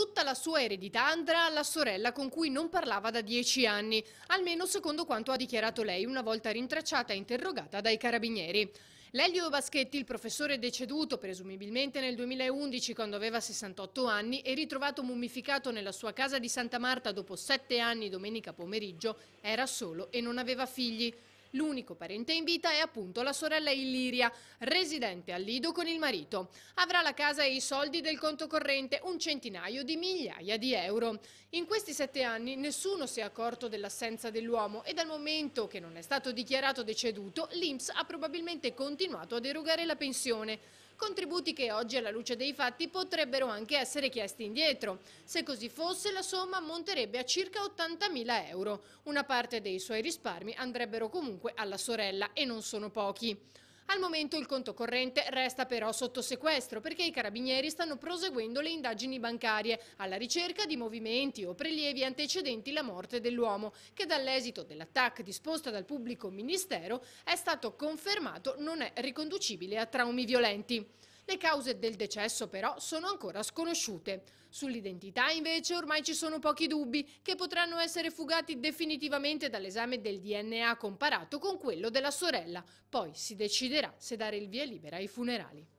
tutta la sua eredità andrà alla sorella con cui non parlava da dieci anni, almeno secondo quanto ha dichiarato lei una volta rintracciata e interrogata dai carabinieri. Lelio Baschetti, il professore deceduto presumibilmente nel 2011 quando aveva 68 anni e ritrovato mummificato nella sua casa di Santa Marta dopo sette anni domenica pomeriggio, era solo e non aveva figli. L'unico parente in vita è appunto la sorella Illiria, residente a Lido con il marito. Avrà la casa e i soldi del conto corrente, un centinaio di migliaia di euro. In questi sette anni nessuno si è accorto dell'assenza dell'uomo e dal momento che non è stato dichiarato deceduto, l'Inps ha probabilmente continuato ad erogare la pensione contributi che oggi alla luce dei fatti potrebbero anche essere chiesti indietro. Se così fosse la somma monterebbe a circa 80.000 euro. Una parte dei suoi risparmi andrebbero comunque alla sorella e non sono pochi. Al momento il conto corrente resta però sotto sequestro perché i carabinieri stanno proseguendo le indagini bancarie alla ricerca di movimenti o prelievi antecedenti la morte dell'uomo che dall'esito dell'attacco disposto dal pubblico ministero è stato confermato non è riconducibile a traumi violenti. Le cause del decesso però sono ancora sconosciute. Sull'identità invece ormai ci sono pochi dubbi che potranno essere fugati definitivamente dall'esame del DNA comparato con quello della sorella. Poi si deciderà se dare il via libera ai funerali.